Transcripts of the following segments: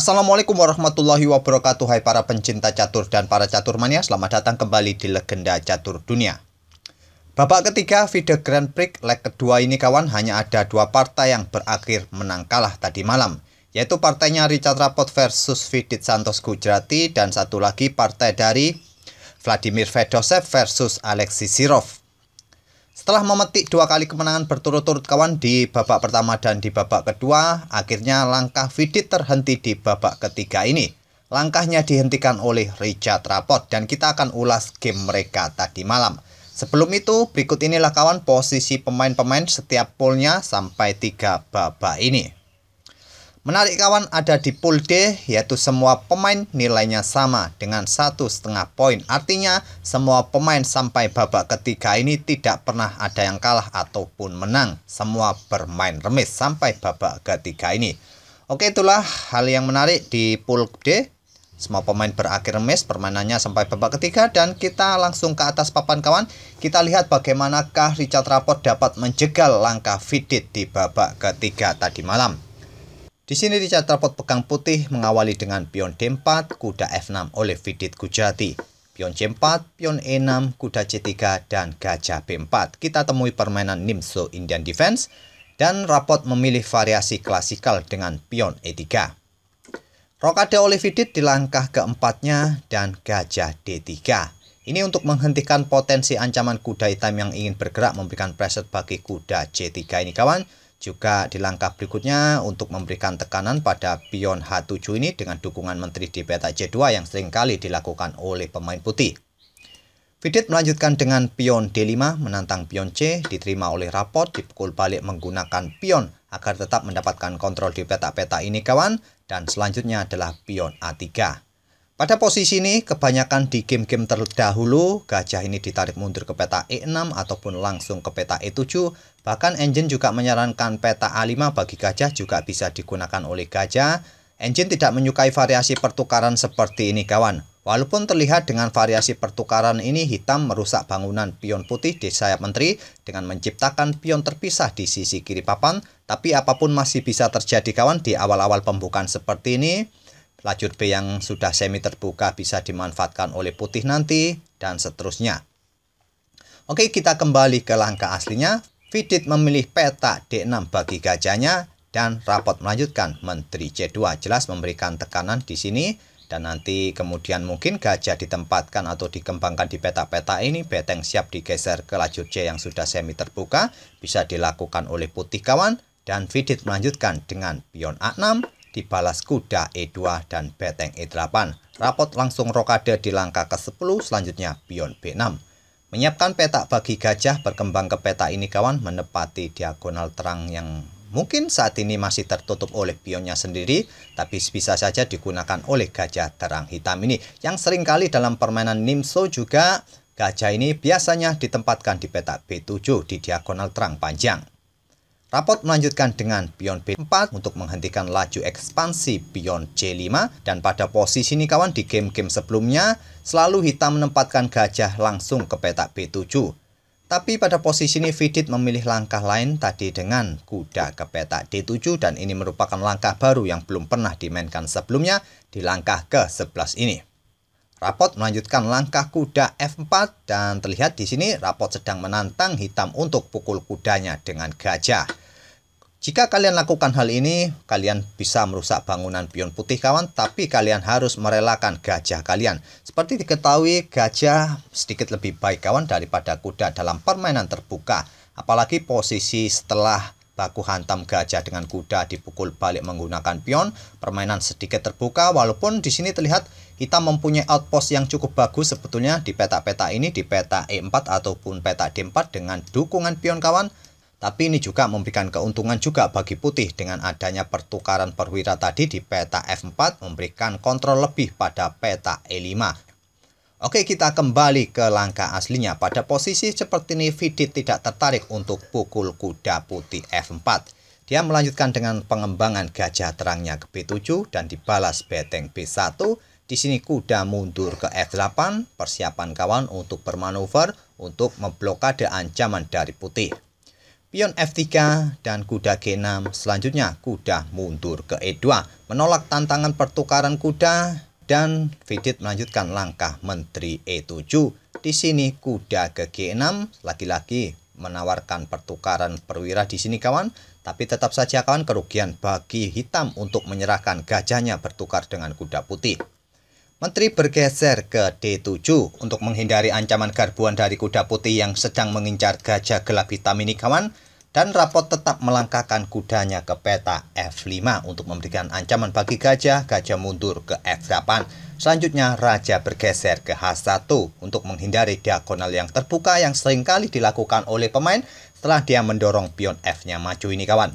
Assalamualaikum warahmatullahi wabarakatuh Hai para pencinta catur dan para catur mania Selamat datang kembali di Legenda Catur Dunia Babak ketiga video Grand Prix leg kedua ini kawan Hanya ada dua partai yang berakhir menang kalah tadi malam Yaitu partainya Richard Rapot versus Vidit Santos Gujarati Dan satu lagi partai dari Vladimir Fedosev versus Alexis Sirov setelah memetik dua kali kemenangan berturut-turut kawan di babak pertama dan di babak kedua, akhirnya langkah Vidit terhenti di babak ketiga ini. Langkahnya dihentikan oleh Richard Rapot dan kita akan ulas game mereka tadi malam. Sebelum itu, berikut inilah kawan posisi pemain-pemain setiap poolnya sampai tiga babak ini. Menarik kawan ada di pool D yaitu semua pemain nilainya sama dengan satu setengah poin. Artinya semua pemain sampai babak ketiga ini tidak pernah ada yang kalah ataupun menang. Semua bermain remis sampai babak ketiga ini. Oke itulah hal yang menarik di pool D. Semua pemain berakhir remis permainannya sampai babak ketiga dan kita langsung ke atas papan kawan. Kita lihat bagaimanakah Richard Rapport dapat menjegal langkah Vidit di babak ketiga tadi malam. Di sini Richard Trapot pegang putih mengawali dengan pion D4, kuda F6 oleh Vidit Gujati. Pion C4, pion E6, kuda C3, dan gajah B4. Kita temui permainan Nimso Indian Defense dan Rapot memilih variasi klasikal dengan pion E3. Rokade oleh Vidit di langkah keempatnya dan gajah D3. Ini untuk menghentikan potensi ancaman kuda hitam yang ingin bergerak memberikan pressure bagi kuda C3 ini kawan. Juga di langkah berikutnya untuk memberikan tekanan pada pion H7 ini dengan dukungan menteri di peta C2 yang seringkali dilakukan oleh pemain putih. Fidit melanjutkan dengan pion D5 menantang pion C diterima oleh Rapot dipukul balik menggunakan pion agar tetap mendapatkan kontrol di peta-peta ini kawan dan selanjutnya adalah pion A3. Pada posisi ini, kebanyakan di game-game terdahulu, gajah ini ditarik mundur ke peta E6 ataupun langsung ke peta E7 Bahkan engine juga menyarankan peta A5 bagi gajah juga bisa digunakan oleh gajah. Engine tidak menyukai variasi pertukaran seperti ini kawan. Walaupun terlihat dengan variasi pertukaran ini hitam merusak bangunan pion putih di sayap menteri dengan menciptakan pion terpisah di sisi kiri papan, tapi apapun masih bisa terjadi kawan di awal-awal pembukaan seperti ini. Lajur B yang sudah semi terbuka bisa dimanfaatkan oleh putih nanti, dan seterusnya. Oke, kita kembali ke langkah aslinya. Vidit memilih peta D6 bagi gajahnya dan rapot melanjutkan Menteri C2 jelas memberikan tekanan di sini dan nanti kemudian mungkin gajah ditempatkan atau dikembangkan di peta-peta ini beteng siap digeser ke lajur C yang sudah semi terbuka bisa dilakukan oleh putih kawan dan vidit melanjutkan dengan pion A6 dibalas kuda E2 dan beteng E8 rapot langsung rokade di langkah ke-10 selanjutnya pion B6 Menyiapkan peta bagi gajah berkembang ke peta ini kawan menepati diagonal terang yang mungkin saat ini masih tertutup oleh pionnya sendiri tapi bisa saja digunakan oleh gajah terang hitam ini yang seringkali dalam permainan Nimso juga gajah ini biasanya ditempatkan di peta B7 di diagonal terang panjang. Rapot melanjutkan dengan pion B4 untuk menghentikan laju ekspansi pion C5 dan pada posisi ini kawan di game-game sebelumnya selalu hitam menempatkan gajah langsung ke petak B7. Tapi pada posisi ini Vidit memilih langkah lain tadi dengan kuda ke petak D7 dan ini merupakan langkah baru yang belum pernah dimainkan sebelumnya di langkah ke-11 ini. Rapot melanjutkan langkah kuda F4 dan terlihat di sini Rapot sedang menantang hitam untuk pukul kudanya dengan gajah. Jika kalian lakukan hal ini, kalian bisa merusak bangunan pion putih kawan, tapi kalian harus merelakan gajah kalian. Seperti diketahui, gajah sedikit lebih baik kawan daripada kuda dalam permainan terbuka. Apalagi posisi setelah Laku hantam gajah dengan kuda dipukul balik menggunakan pion. Permainan sedikit terbuka walaupun di sini terlihat kita mempunyai outpost yang cukup bagus sebetulnya di peta-peta ini di peta E4 ataupun peta D4 dengan dukungan pion kawan. Tapi ini juga memberikan keuntungan juga bagi putih dengan adanya pertukaran perwira tadi di peta F4 memberikan kontrol lebih pada peta E5. Oke kita kembali ke langkah aslinya Pada posisi seperti ini Vidit tidak tertarik untuk pukul kuda putih F4 Dia melanjutkan dengan pengembangan gajah terangnya ke B7 Dan dibalas beteng B1 Di sini kuda mundur ke F8 Persiapan kawan untuk bermanuver Untuk memblokade ancaman dari putih Pion F3 dan kuda G6 Selanjutnya kuda mundur ke E2 Menolak tantangan pertukaran kuda dan Vidit melanjutkan langkah menteri E7. Di sini kuda ke G6, laki-laki menawarkan pertukaran perwira di sini kawan. Tapi tetap saja kawan kerugian bagi hitam untuk menyerahkan gajahnya bertukar dengan kuda putih. Menteri bergeser ke D7 untuk menghindari ancaman garbuan dari kuda putih yang sedang mengincar gajah gelap hitam ini kawan dan rapot tetap melangkahkan kudanya ke peta F5 untuk memberikan ancaman bagi gajah, gajah mundur ke F8. Selanjutnya raja bergeser ke H1 untuk menghindari diagonal yang terbuka yang seringkali dilakukan oleh pemain setelah dia mendorong pion F-nya maju ini kawan.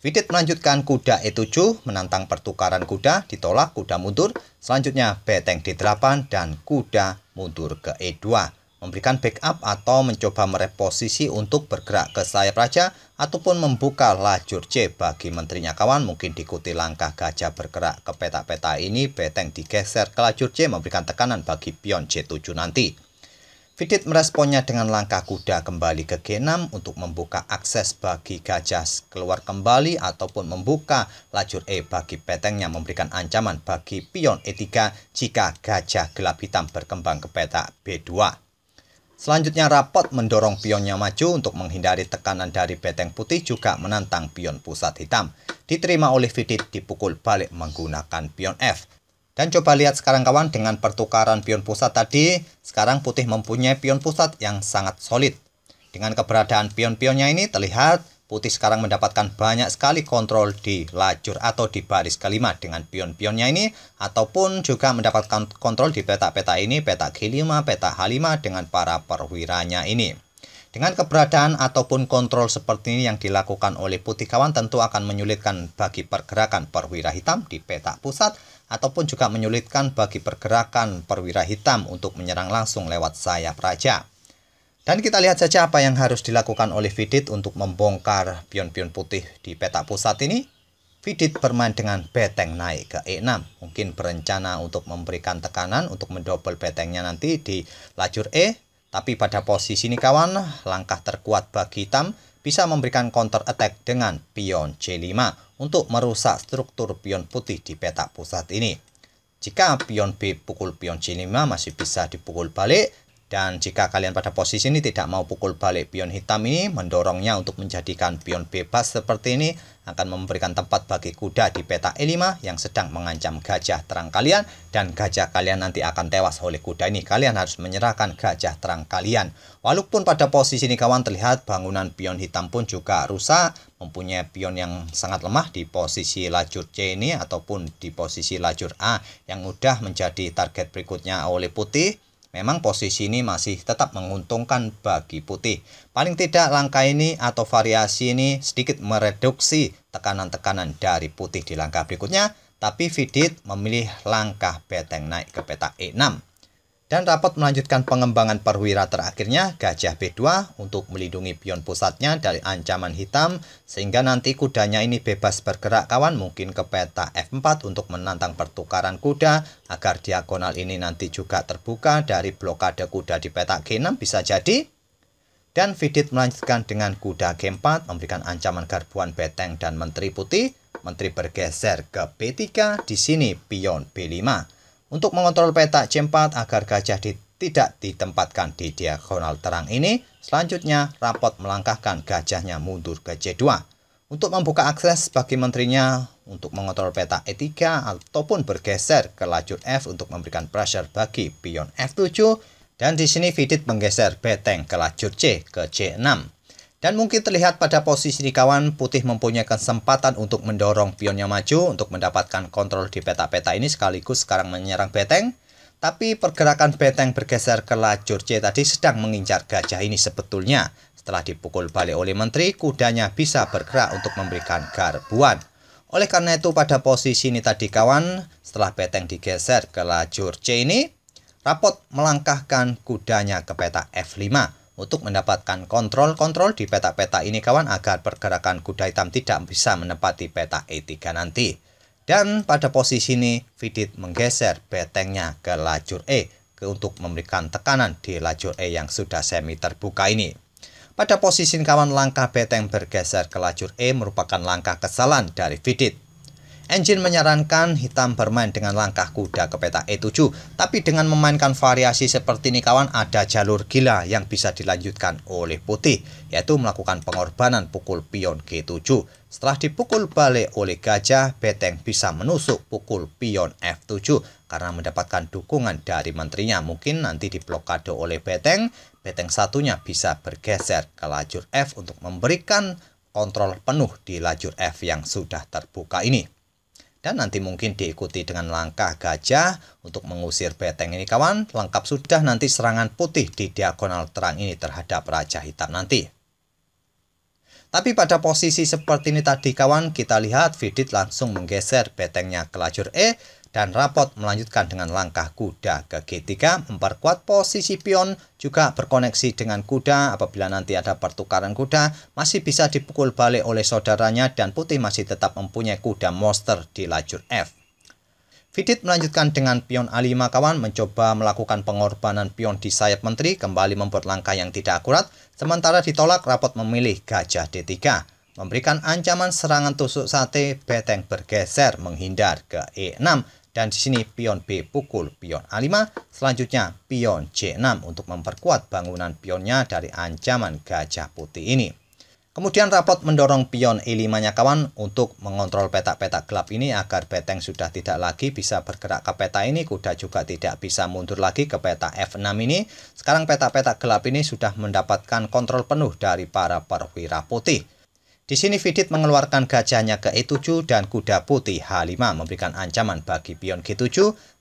Vidit melanjutkan kuda E7 menantang pertukaran kuda, ditolak kuda mundur, selanjutnya beteng D8 dan kuda mundur ke E2 memberikan backup atau mencoba mereposisi untuk bergerak ke sayap raja ataupun membuka lajur C bagi menterinya kawan mungkin diikuti langkah gajah bergerak ke peta-peta ini beteng digeser ke lajur C memberikan tekanan bagi pion C7 nanti Fidit meresponnya dengan langkah kuda kembali ke G6 untuk membuka akses bagi gajah keluar kembali ataupun membuka lajur E bagi petengnya memberikan ancaman bagi pion E3 jika gajah gelap hitam berkembang ke peta B2. Selanjutnya rapot mendorong pionnya maju untuk menghindari tekanan dari beteng putih juga menantang pion pusat hitam. Diterima oleh Vidit dipukul balik menggunakan pion F. Dan coba lihat sekarang kawan dengan pertukaran pion pusat tadi, sekarang putih mempunyai pion pusat yang sangat solid. Dengan keberadaan pion-pionnya ini terlihat Putih sekarang mendapatkan banyak sekali kontrol di lajur atau di baris kelima dengan pion-pionnya ini ataupun juga mendapatkan kontrol di peta-peta ini, peta G5, petak H5 dengan para perwiranya ini. Dengan keberadaan ataupun kontrol seperti ini yang dilakukan oleh putih kawan tentu akan menyulitkan bagi pergerakan perwira hitam di peta pusat ataupun juga menyulitkan bagi pergerakan perwira hitam untuk menyerang langsung lewat sayap raja. Dan kita lihat saja apa yang harus dilakukan oleh Vidit untuk membongkar pion-pion putih di peta pusat ini. Vidit bermain dengan beteng naik ke E6. Mungkin berencana untuk memberikan tekanan untuk mendobel betengnya nanti di lajur E. Tapi pada posisi ini kawan, langkah terkuat bagi hitam bisa memberikan counter attack dengan pion C5 untuk merusak struktur pion putih di peta pusat ini. Jika pion B pukul pion C5 masih bisa dipukul balik, dan jika kalian pada posisi ini tidak mau pukul balik pion hitam ini, mendorongnya untuk menjadikan pion bebas seperti ini akan memberikan tempat bagi kuda di peta E5 yang sedang mengancam gajah terang kalian dan gajah kalian nanti akan tewas oleh kuda ini. Kalian harus menyerahkan gajah terang kalian. Walaupun pada posisi ini kawan terlihat bangunan pion hitam pun juga rusak, mempunyai pion yang sangat lemah di posisi lajur C ini ataupun di posisi lajur A yang mudah menjadi target berikutnya oleh putih Memang posisi ini masih tetap menguntungkan bagi putih. Paling tidak langkah ini atau variasi ini sedikit mereduksi tekanan-tekanan dari putih di langkah berikutnya, tapi Vidit memilih langkah beteng naik ke peta E6 dan dapat melanjutkan pengembangan perwira terakhirnya Gajah B2 untuk melindungi pion pusatnya dari ancaman hitam sehingga nanti kudanya ini bebas bergerak kawan mungkin ke peta F4 untuk menantang pertukaran kuda agar diagonal ini nanti juga terbuka dari blokade kuda di peta G6 bisa jadi dan Vidit melanjutkan dengan kuda G4 memberikan ancaman garbuan beteng dan menteri putih menteri bergeser ke B3 di sini pion B5 untuk mengontrol peta C4 agar gajah di, tidak ditempatkan di diagonal terang ini, selanjutnya rapot melangkahkan gajahnya mundur ke C2. Untuk membuka akses bagi menterinya untuk mengontrol peta E3 ataupun bergeser ke lajur F untuk memberikan pressure bagi pion F7 dan di sini Vidit menggeser beteng ke lajur C ke C6. Dan mungkin terlihat pada posisi di kawan, putih mempunyai kesempatan untuk mendorong pionnya maju untuk mendapatkan kontrol di peta-peta ini sekaligus sekarang menyerang beteng. Tapi pergerakan beteng bergeser ke lajur C tadi sedang mengincar gajah ini sebetulnya. Setelah dipukul balik oleh menteri, kudanya bisa bergerak untuk memberikan garbuan. Oleh karena itu pada posisi ini tadi kawan, setelah beteng digeser ke lajur C ini, Rapot melangkahkan kudanya ke peta F5 untuk mendapatkan kontrol-kontrol di peta-peta ini kawan agar pergerakan kuda hitam tidak bisa menempati peta E3 nanti. Dan pada posisi ini Vidit menggeser betengnya ke lajur E ke untuk memberikan tekanan di lajur E yang sudah semi terbuka ini. Pada posisi ini kawan langkah beteng bergeser ke lajur E merupakan langkah kesalahan dari Vidit Engine menyarankan hitam bermain dengan langkah kuda ke peta E7, tapi dengan memainkan variasi seperti ini kawan ada jalur gila yang bisa dilanjutkan oleh putih, yaitu melakukan pengorbanan pukul pion G7. Setelah dipukul balik oleh gajah, beteng bisa menusuk pukul pion F7 karena mendapatkan dukungan dari menterinya. Mungkin nanti diblokade oleh beteng, beteng satunya bisa bergeser ke lajur F untuk memberikan kontrol penuh di lajur F yang sudah terbuka ini dan nanti mungkin diikuti dengan langkah gajah untuk mengusir beteng ini kawan lengkap sudah nanti serangan putih di diagonal terang ini terhadap raja hitam nanti tapi pada posisi seperti ini tadi kawan kita lihat Vidit langsung menggeser betengnya ke lajur E dan Rapot melanjutkan dengan langkah kuda ke G3 memperkuat posisi pion juga berkoneksi dengan kuda apabila nanti ada pertukaran kuda masih bisa dipukul balik oleh saudaranya dan putih masih tetap mempunyai kuda monster di lajur F. Fidit melanjutkan dengan pion A5 kawan mencoba melakukan pengorbanan pion di sayap menteri kembali membuat langkah yang tidak akurat sementara ditolak Rapot memilih gajah D3 memberikan ancaman serangan tusuk sate beteng bergeser menghindar ke E6 dan di sini pion B pukul pion A5. Selanjutnya pion C6 untuk memperkuat bangunan pionnya dari ancaman gajah putih ini. Kemudian rapot mendorong pion E5-nya kawan untuk mengontrol petak-petak gelap ini agar beteng sudah tidak lagi bisa bergerak ke peta ini, kuda juga tidak bisa mundur lagi ke peta F6 ini. Sekarang petak-petak gelap ini sudah mendapatkan kontrol penuh dari para perwira putih. Di sini Vidit mengeluarkan gajahnya ke E7 dan kuda putih H5 memberikan ancaman bagi pion G7,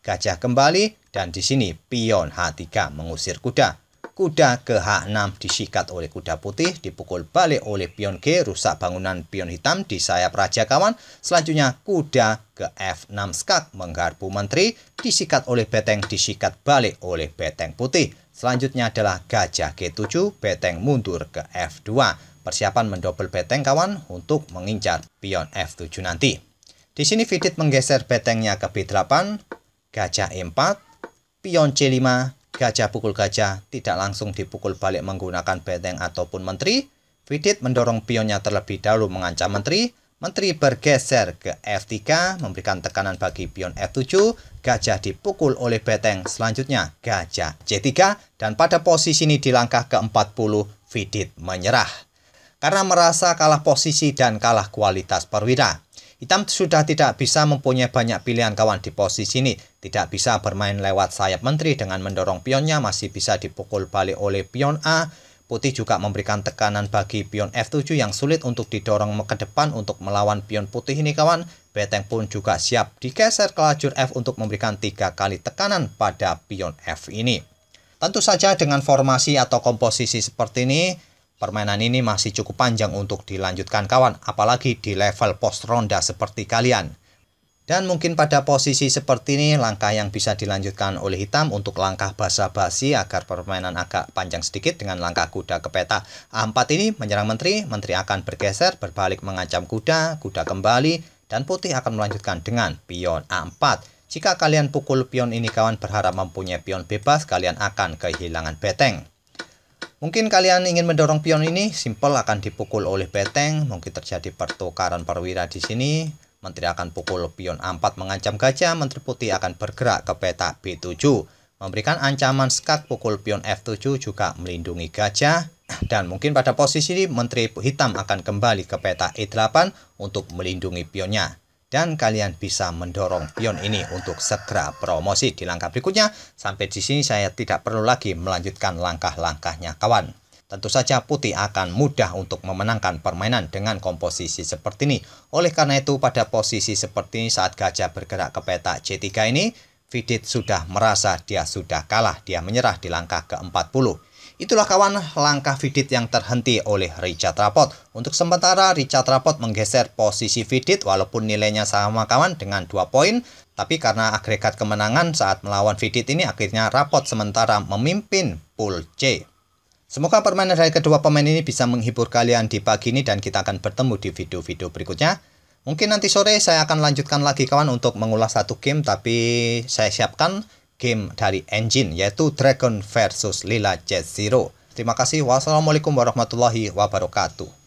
gajah kembali, dan di sini pion H3 mengusir kuda. Kuda ke H6 disikat oleh kuda putih, dipukul balik oleh pion G, rusak bangunan pion hitam di sayap raja kawan. Selanjutnya kuda ke F6 skak menggarpu menteri, disikat oleh beteng, disikat balik oleh beteng putih. Selanjutnya adalah gajah G7, beteng mundur ke F2 persiapan mendobel beteng kawan untuk mengincar pion F7 nanti. Di sini Fidit menggeser betengnya ke B8, gajah E4, pion C5, gajah pukul gajah tidak langsung dipukul balik menggunakan beteng ataupun menteri. Fidit mendorong pionnya terlebih dahulu mengancam menteri, Menteri bergeser ke F3 memberikan tekanan bagi pion F7, gajah dipukul oleh beteng, selanjutnya gajah C3 dan pada posisi ini di langkah ke-40 Fidit menyerah karena merasa kalah posisi dan kalah kualitas perwira. Hitam sudah tidak bisa mempunyai banyak pilihan kawan di posisi ini, tidak bisa bermain lewat sayap menteri dengan mendorong pionnya masih bisa dipukul balik oleh pion A. Putih juga memberikan tekanan bagi pion F7 yang sulit untuk didorong ke depan untuk melawan pion putih ini kawan. Beteng pun juga siap digeser ke lajur F untuk memberikan tiga kali tekanan pada pion F ini. Tentu saja dengan formasi atau komposisi seperti ini, Permainan ini masih cukup panjang untuk dilanjutkan kawan, apalagi di level post ronda seperti kalian. Dan mungkin pada posisi seperti ini langkah yang bisa dilanjutkan oleh hitam untuk langkah basa-basi agar permainan agak panjang sedikit dengan langkah kuda ke peta. A4 ini menyerang menteri, menteri akan bergeser berbalik mengancam kuda, kuda kembali, dan putih akan melanjutkan dengan pion A4. Jika kalian pukul pion ini kawan berharap mempunyai pion bebas, kalian akan kehilangan beteng. Mungkin kalian ingin mendorong pion ini, simple akan dipukul oleh beteng, mungkin terjadi pertukaran perwira di sini. Menteri akan pukul pion A4 mengancam gajah, Menteri Putih akan bergerak ke peta B7, memberikan ancaman skak pukul pion F7 juga melindungi gajah. Dan mungkin pada posisi ini Menteri Hitam akan kembali ke peta E8 untuk melindungi pionnya dan kalian bisa mendorong pion ini untuk segera promosi di langkah berikutnya. Sampai di sini saya tidak perlu lagi melanjutkan langkah-langkahnya kawan. Tentu saja putih akan mudah untuk memenangkan permainan dengan komposisi seperti ini. Oleh karena itu pada posisi seperti ini saat gajah bergerak ke peta C3 ini, Vidit sudah merasa dia sudah kalah, dia menyerah di langkah ke-40. Itulah kawan langkah Vidit yang terhenti oleh Richard Rapot. Untuk sementara Richard Rapot menggeser posisi Vidit walaupun nilainya sama kawan dengan 2 poin. Tapi karena agregat kemenangan saat melawan Vidit ini akhirnya Rapot sementara memimpin pool C. Semoga permainan dari kedua pemain ini bisa menghibur kalian di pagi ini dan kita akan bertemu di video-video berikutnya. Mungkin nanti sore saya akan lanjutkan lagi kawan untuk mengulas satu game tapi saya siapkan game dari engine yaitu Dragon versus Lila Jet Zero. Terima kasih. Wassalamualaikum warahmatullahi wabarakatuh.